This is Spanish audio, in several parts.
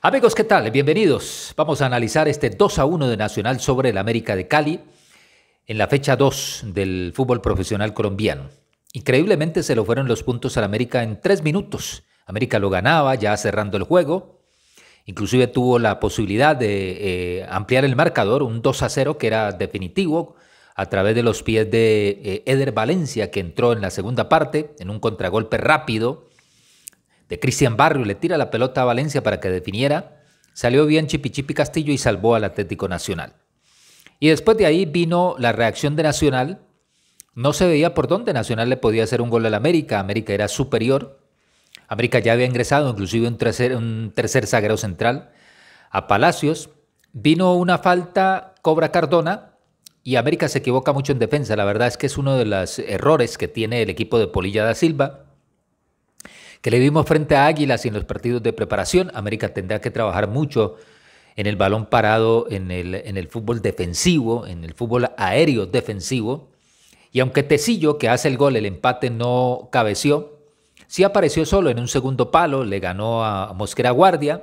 Amigos, ¿qué tal? Bienvenidos. Vamos a analizar este 2 a 1 de Nacional sobre el América de Cali en la fecha 2 del fútbol profesional colombiano. Increíblemente se lo fueron los puntos al América en 3 minutos. América lo ganaba ya cerrando el juego. Inclusive tuvo la posibilidad de eh, ampliar el marcador, un 2 a 0 que era definitivo a través de los pies de eh, Eder Valencia que entró en la segunda parte en un contragolpe rápido de Cristian Barrio, le tira la pelota a Valencia para que definiera, salió bien Chipichipi Castillo y salvó al Atlético Nacional. Y después de ahí vino la reacción de Nacional, no se veía por dónde Nacional le podía hacer un gol al América, América era superior, América ya había ingresado inclusive un tercer, un tercer central a Palacios, vino una falta, cobra Cardona, y América se equivoca mucho en defensa. La verdad es que es uno de los errores que tiene el equipo de Polilla da Silva que le vimos frente a Águilas y en los partidos de preparación. América tendrá que trabajar mucho en el balón parado, en el, en el fútbol defensivo, en el fútbol aéreo defensivo. Y aunque Tecillo, que hace el gol, el empate no cabeció, sí apareció solo en un segundo palo, le ganó a Mosquera Guardia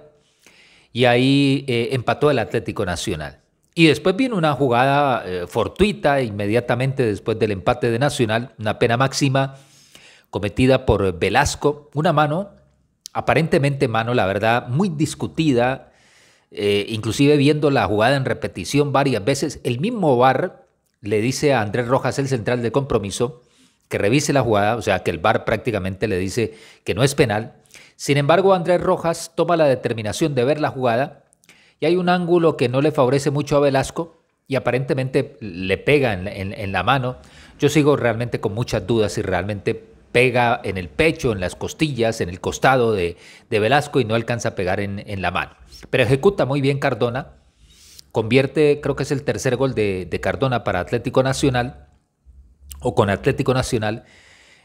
y ahí eh, empató el Atlético Nacional. Y después viene una jugada eh, fortuita inmediatamente después del empate de Nacional, una pena máxima cometida por Velasco, una mano, aparentemente mano, la verdad, muy discutida, eh, inclusive viendo la jugada en repetición varias veces, el mismo VAR le dice a Andrés Rojas, el central de compromiso, que revise la jugada, o sea que el VAR prácticamente le dice que no es penal. Sin embargo, Andrés Rojas toma la determinación de ver la jugada y hay un ángulo que no le favorece mucho a Velasco y aparentemente le pega en, la mano. Yo sigo realmente con muchas dudas y realmente pega en el pecho, en las costillas, en el costado de, de Velasco y no alcanza a pegar en, la mano. Pero ejecuta muy bien Cardona, convierte, creo que es el tercer gol de, Cardona para Atlético Nacional o con Atlético Nacional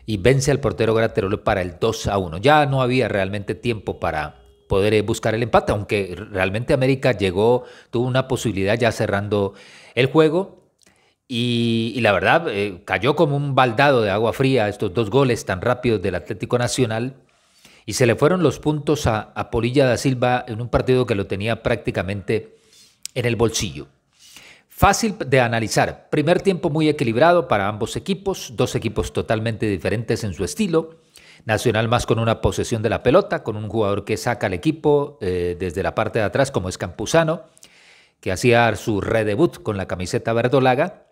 y vence al portero Graterolo para el 2 a 1. Ya no había realmente tiempo para poder eh, buscar el empate, aunque realmente América llegó, tuvo una posibilidad ya cerrando el juego y, la verdad, eh, cayó como un baldado de agua fría estos dos goles tan rápidos del Atlético Nacional. Y se le fueron los puntos a, Polilla da Silva en un partido que lo tenía prácticamente en el bolsillo. Fácil de analizar. Primer tiempo muy equilibrado para ambos equipos, dos equipos totalmente diferentes en su estilo. Nacional más con una posesión de la pelota, con un jugador que saca al equipo eh, desde la parte de atrás, como es Campuzano, que hacía su redebut con la camiseta verdolaga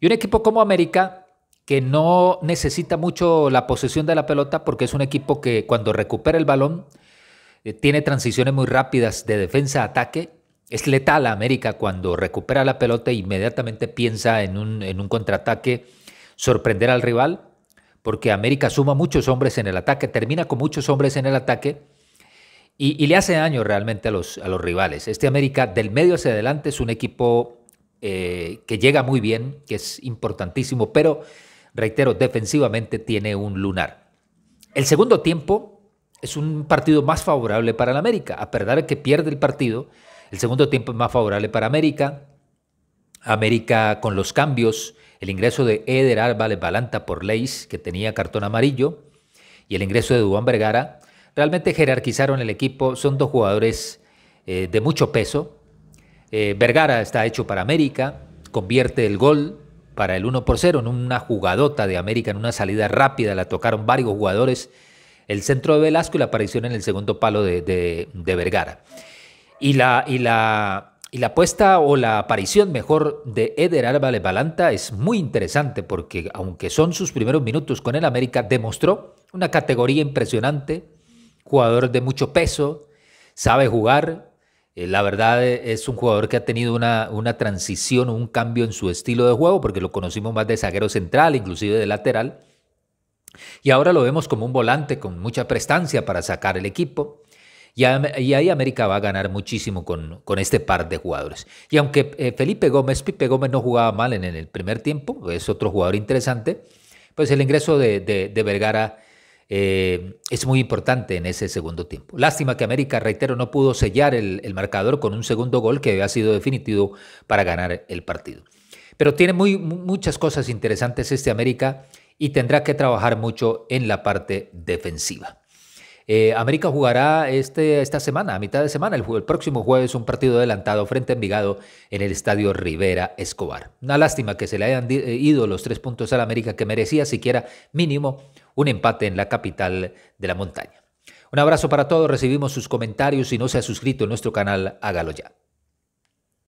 y un equipo como América, que no necesita mucho la posesión de la pelota porque es un equipo que cuando recupera el balón eh, tiene transiciones muy rápidas de defensa a ataque. Es letal a América cuando recupera la pelota e inmediatamente piensa en un, contraataque, sorprender al rival, porque América suma muchos hombres en el ataque, termina con muchos hombres en el ataque y, le hace daño realmente a los, a los rivales. Este América del medio hacia adelante es un equipo eh, que llega muy bien, que es importantísimo, pero reitero, defensivamente tiene un lunar. El segundo tiempo es un partido más favorable para el América, a pesar de que pierde el partido, el segundo tiempo es más favorable para América. América con los cambios, el ingreso de Eder Álvarez Balanta por Leis, que tenía cartón amarillo, y el ingreso de Dubán Vergara, realmente jerarquizaron el equipo. Son dos jugadores eh, de mucho peso, eh, Vergara está hecho para América, convierte el gol para el 1 por 0 en una jugadota de América, en una salida rápida, la tocaron varios jugadores, el centro de Velasco y la aparición en el segundo palo de, Vergara. Y la, y, la, y la apuesta o la aparición mejor de Eder Álvarez Balanta es muy interesante porque aunque son sus primeros minutos con el América, demostró una categoría impresionante, jugador de mucho peso, sabe jugar, eh, la verdad eh, es un jugador que ha tenido una, una transición, un cambio en su estilo de juego, porque lo conocimos más de zaguero central, inclusive de lateral. Y ahora lo vemos como un volante con mucha prestancia para sacar el equipo. Y, ahí América va a ganar muchísimo con, este par de jugadores. Y aunque eh, Felipe Gómez, Pipe Gómez no jugaba mal en, el primer tiempo, es otro jugador interesante, pues el ingreso de Vergara eh, es muy importante en ese segundo tiempo. Lástima que América, reitero, no pudo sellar el, marcador con un segundo gol que había sido definitivo para ganar el partido. Pero tiene muchas cosas interesantes este América y tendrá que trabajar mucho en la parte defensiva. Eh, América jugará este, esta semana, a mitad de semana, el, el, próximo jueves, un partido adelantado frente a Envigado en el estadio Rivera Escobar. Una lástima que se le hayan eh, ido los tres puntos al América que merecía siquiera mínimo un empate en la capital de la montaña. Un abrazo para todos, recibimos sus comentarios, si no se ha suscrito a nuestro canal, hágalo ya.